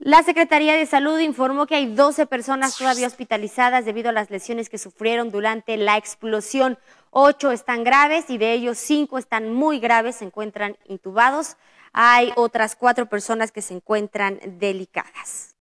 La Secretaría de Salud informó que hay 12 personas todavía hospitalizadas debido a las lesiones que sufrieron durante la explosión. Ocho están graves y de ellos cinco están muy graves, se encuentran intubados. Hay otras cuatro personas que se encuentran delicadas.